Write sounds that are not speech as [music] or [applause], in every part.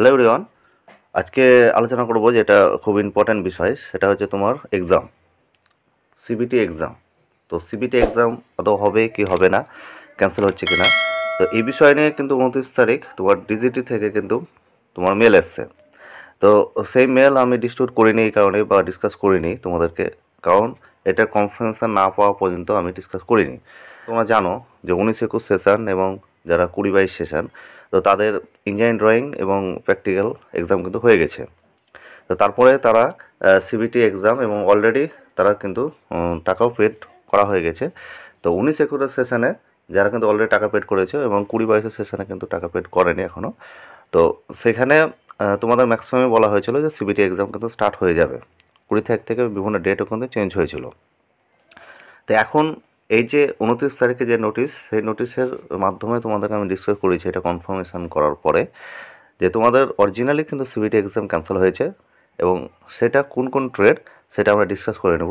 hello everyone আজকে আলোচনা করব যেটা খুব ইম্পর্ট্যান্ট বিষয় সেটা হচ্ছে তোমার এক্সাম সিবিটি এক্সাম তো সিবিটি এক্সাম আদৌ হবে কি হবে না ক্যান্সেল হচ্ছে কি না তো এই বিষয় নিয়ে কিন্তু উনত্রিশ তারিখ তোমার ডিজিটি থেকে কিন্তু তোমার মেল এসছে তো সেই মেল আমি ডিস্ট্রিউট করিনি এই কারণে বা ডিসকাস করিনি তোমাদেরকে কারণ এটা কনফারেন্সার না পাওয়া পর্যন্ত আমি ডিসকাস করিনি তোমরা জানো যে উনিশ একুশ সেশন এবং যারা কুড়ি বাইশ সেশন তো তাদের ইঞ্জিনিয়ারিং ড্রয়িং এবং প্র্যাকটিক্যাল এক্সাম কিন্তু হয়ে গেছে তো তারপরে তারা সিবিটি এক্সাম এবং অলরেডি তারা কিন্তু টাকাও পেড করা হয়ে গেছে তো উনিশ একুশের সেশানে যারা কিন্তু অলরেডি টাকা পেড করেছে এবং কুড়ি বাইশের সেশানে কিন্তু টাকা পেড করেনি এখনও তো সেখানে তোমাদের ম্যাক্সিমামে বলা হয়েছিল যে সিবিটি এক্সাম কিন্তু স্টার্ট হয়ে যাবে কুড়ি তারিখ থেকে বিভিন্ন ডেটও কিন্তু চেঞ্জ হয়েছিল তো এখন এই যে উনত্রিশ তারিখে যে নোটিশ সেই নোটিশের মাধ্যমে তোমাদেরকে আমি ডিসকাস করেছি এটা কনফার্মেশন করার পরে যে তোমাদের অরিজিনালি কিন্তু সিবিটি এক্সাম ক্যান্সেল হয়েছে এবং সেটা কোন কোন ট্রেড সেটা আমরা ডিসকাস করে নেব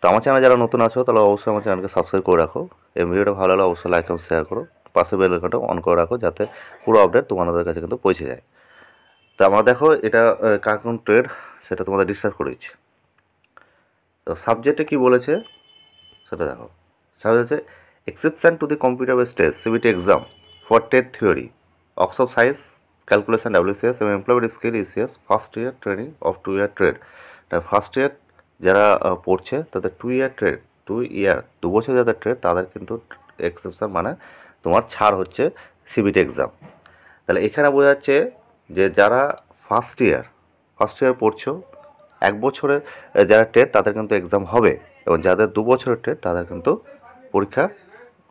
তো আমার চ্যানেল যারা নতুন আছো তাহলে অবশ্যই আমার চ্যানেলকে সাবস্ক্রাইব করে রাখো এই ভিডিওটা ভালো লাগলে অবশ্যই লাইক এবং শেয়ার করো পাশে বেল আইকনটা অন করে রাখো যাতে পুরো আপডেট তোমাদের কাছে কিন্তু পৌঁছে যায় তো আমরা দেখো এটা কার কোন ট্রেড সেটা তোমাদের ডিসকাস করেছি তো সাবজেক্টে কি বলেছে সেটা দেখো সাথে আছে exception to the computer base test CBT exam for টেট থিওরি অক্স অফ সাইন্স ক্যালকুলেশন ডাব্লিউসিএস এবং employment skill ECS first year training of two year trade first year যারা পড়ছে তাদের two year trade two year দু বছর যাদের trade তাদের কিন্তু এক্সেপশান মানে তোমার ছাড় হচ্ছে সিবিটি এক্সাম তাহলে এখানে বোঝা যাচ্ছে যে যারা ফার্স্ট ইয়ার ফার্স্ট ইয়ার পড়ছো এক বছরের যারা টেট তাদের কিন্তু এক্সাম হবে এবং যাদের দু বছরের টেট তাদের কিন্তু পরীক্ষা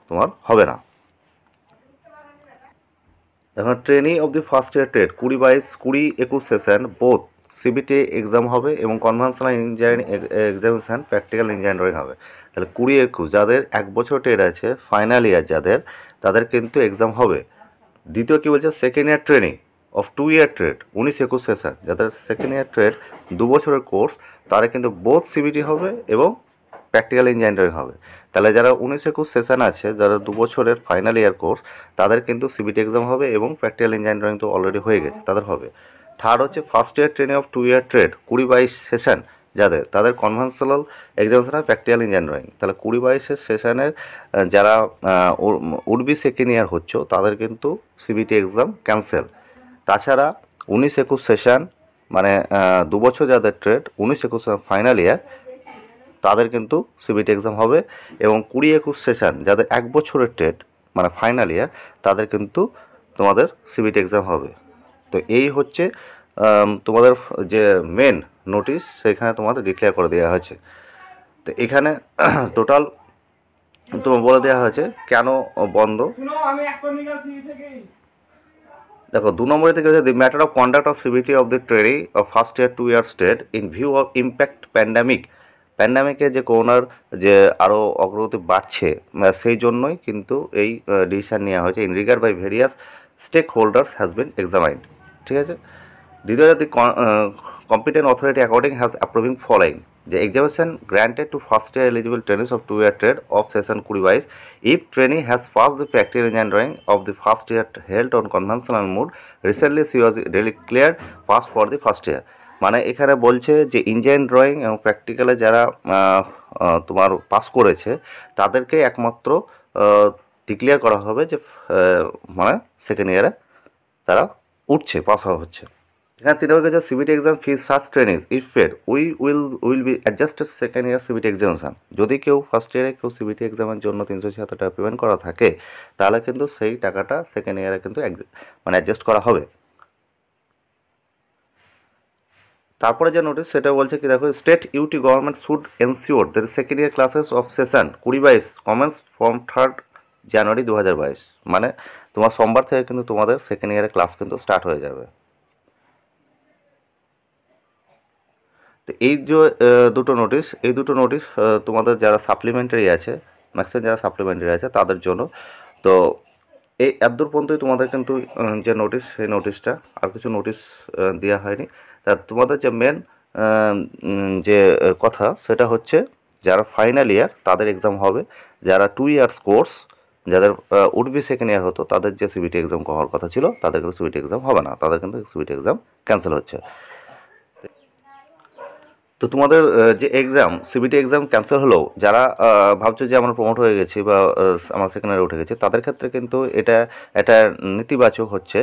তোমার হবে না এখন training of the first year trade কুড়ি বাইশ কুড়ি একুশ সেশন বোথ সিবিটি এক্সাম হবে এবং conventional engineering examination practical engineering হবে তাহলে কুড়ি একুশ যাদের এক বছর ট্রেড আছে ফাইনাল ইয়ার যাদের তাদের কিন্তু এক্সাম হবে দ্বিতীয় কী বলছে second year training of two year trade উনিশ একুশ সেশন যাদের সেকেন্ড ইয়ার ট্রেড দু বছরের কোর্স তারা কিন্তু বোথ সিবিটি হবে এবং প্র্যাকটিক্যাল ইঞ্জিনিয়ারিং হবে তাহলে যারা উনিশ একুশ সেশন আছে যারা দু বছরের ফাইনাল ইয়ার কোর্স তাদের কিন্তু সিবিটি এক্সাম হবে এবং প্র্যাকটিক্যাল ইঞ্জিনিয়ারিং তো অলরেডি হয়ে গেছে তাদের হবে থার্ড হচ্ছে first year training of two year trade কুড়ি বাইশ সেশন যাদের তাদের কনভেনশনাল এক্সাম ছাড়া প্র্যাকটিক্যাল ইঞ্জিনিয়ারিং তাহলে কুড়ি বাইশের সেশনের যারা উডবি সেকেন্ড ইয়ার হচ্ছ তাদের কিন্তু সিবিটি এক্সাম ক্যান্সেল তাছাড়া উনিশ একুশ সেশন মানে দু বছর যাদের ট্রেড উনিশ একুশ ফাইনাল ইয়ার তাদের কিন্তু সিবিটি এক্সাম হবে এবং কুড়ি একুশ সেশন যাদের এক বছরের টেট মানে ফাইনাল ইয়ার তাদের কিন্তু তোমাদের সিবিটি এক্সাম হবে তো এই হচ্ছে তোমাদের যে মেন নোটিশ সেখানে তোমাদের ডিক্লেয়ার করে দেওয়া হয়েছে তো এখানে টোটাল [clears throat] তোমার বলে দেওয়া হয়েছে কেন বন্ধ দেখো দু নম্বরে থেকে the matter of conduct of CBT of the training of first year two year state in view of impact pandemic প্যান্ডামিকে যে করোনার যে আরও অগ্রগতি বাড়ছে সেই জন্যই কিন্তু এই ডিসিশান নেওয়া হয়েছে in regard by various stakeholders has been examined ঠিক আছে দ্বিতীয় জাতি competent authority according has approving following যে exemption granted to first year eligible trainees of two year trade of session কুড়ি বাইশ if trainee has first the factory engine drawing of the first year held on conventional mode recently she was really clear first for the first year মানে এখানে বলছে যে engineering drawing এবং প্র্যাকটিক্যালে যারা তোমার pass করেছে তাদেরকে একমাত্র ডিক্লেয়ার করা হবে যে মানে সেকেন্ড ইয়ারে তারা উঠছে পাস হচ্ছে এখানে তিন নম্বর কাছে CBT exam fees search training if fed we will will be adjusted second year CBT examination যদি কেউ ফার্স্ট ইয়ারে কেউ সিভিটি এক্সামের জন্য তিনশো ছিয়াত্তর টাকা পেমেন্ট করা থাকে তাহলে কিন্তু সেই টাকাটা সেকেন্ড ইয়ারে কিন্তু মানে অ্যাডজাস্ট করা হবে তারপরে যে নোটিস সেটা বলছে কি দেখো state UT government should ensure the second year classes of session কুড়ি বাইশ কমেন্স ফ্রম থার্ড জানুয়ারি দু হাজার বাইশ মানে তোমার সোমবার থেকে কিন্তু তোমাদের সেকেন্ড ইয়ারের ক্লাস কিন্তু স্টার্ট হয়ে যাবে তো এই যে দুটো নোটিশ এই দুটো নোটিশ তোমাদের যারা সাপ্লিমেন্টারি আছে ম্যাক্সিমাম যারা সাপ্লিমেন্টারি আছে তাদের জন্য তো এই এত দূর পর্যন্তই তোমাদের কিন্তু যে নোটিশ সেই নোটিশটা আর কিছু নোটিশ দেওয়া হয়নি তা তোমাদের যে মেন যে কথা সেটা হচ্ছে যারা ফাইনাল ইয়ার তাদের এক্সাম হবে যারা টু ইয়ার্স কোর্স যাদের উড বি সেকেন্ড ইয়ার হতো তাদের যে সিবিটি এক্সাম হওয়ার কথা ছিল তাদের কিন্তু সিবিটি এক্সাম হবে না তাদের কিন্তু সিবিটি এক্সাম ক্যান্সেল হচ্ছে তো তোমাদের যে এক্সাম সিবিটি এক্সাম ক্যান্সেল হলেও যারা ভাবছে যে আমরা প্রমোট হয়ে গেছি বা আমার সেকেন্ড ইয়ারে উঠে গেছে তাদের ক্ষেত্রে কিন্তু এটা একটা নেতিবাচক হচ্ছে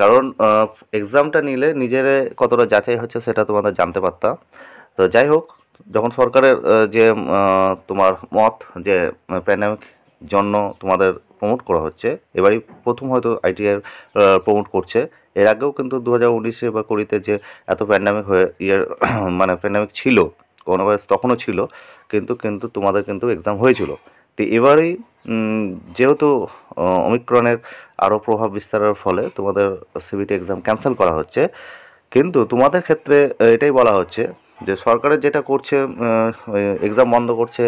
কারণ এক্সামটা নিলে নিজের কতটা যাচাই হচ্ছে সেটা তোমাদের জানতে পারতাম তো যাই হোক যখন সরকারের যে তোমার মত যে প্যান্ডামিক জন্য তোমাদের প্রমোট করা হচ্ছে এবারই প্রথম হয়তো আইটিআই প্রমোট করছে এর আগেও কিন্তু দু হাজার উনিশে বা কুড়িতে যে এত প্যান্ডামিক হয়ে ইয়ার মানে প্যান্ডামিক ছিল করোনা ভাইরাস তখনও ছিল কিন্তু কিন্তু তোমাদের কিন্তু এক্সাম হয়েছিল তো এবারে যেহেতু অমিক্রণের আরও প্রভাব বিস্তারের ফলে তোমাদের সিবিটি এক্সাম ক্যান্সেল করা হচ্ছে কিন্তু তোমাদের ক্ষেত্রে এটাই বলা হচ্ছে যে সরকারের যেটা করছে এক্সাম বন্ধ করছে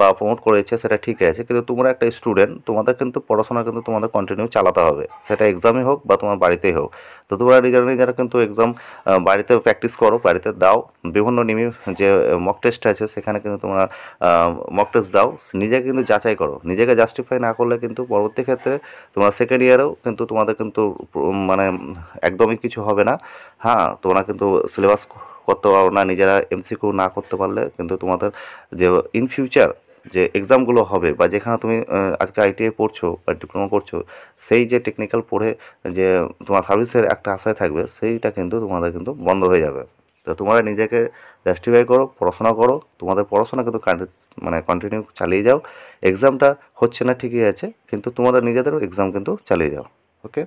বা প্রমোট করেছে সেটা ঠিক আছে কিন্তু তোমরা একটা স্টুডেন্ট তোমাদের কিন্তু পড়াশোনা কিন্তু তোমাদের কন্টিনিউ চালাতে হবে সেটা এক্সামে হোক বা তোমার বাড়িতেই হোক তো তোমরা নিজেরা নিজেরা কিন্তু এক্সাম বাড়িতে প্র্যাকটিস করো বাড়িতে দাও বিভিন্ন নিমি যে মক টেস্ট আছে সেখানে কিন্তু তোমরা মক টেস্ট দাও নিজেকে কিন্তু যাচাই করো নিজেকে জাস্টিফাই না করলে কিন্তু পরবর্তী ক্ষেত্রে তোমার সেকেন্ড ইয়ারেও কিন্তু তোমাদের কিন্তু মানে একদমই কিছু হবে না হ্যাঁ তোমরা কিন্তু সিলেবাস করতে পারো না নিজেরা এমসিকিউ না করতে পারলে কিন্তু তোমাদের যে ইন ফিউচার যে এক্সামগুলো হবে বা যেখানে তুমি আজকে আইটিআই পড়ছো বা ডিপ্লোমা করছো সেই যে টেকনিক্যাল পড়ে যে তোমার সার্ভিসের একটা আশায় থাকবে সেইটা কিন্তু তোমাদের কিন্তু বন্ধ হয়ে যাবে তো তোমরা নিজেকে জাস্টিফাই করো পড়াশোনা করো তোমাদের পড়াশোনা কিন্তু মানে কন্টিনিউ চালিয়ে যাও এক্সামটা হচ্ছে না ঠিকই আছে কিন্তু তোমাদের নিজেদেরও এক্সাম কিন্তু চালিয়ে যাও ওকে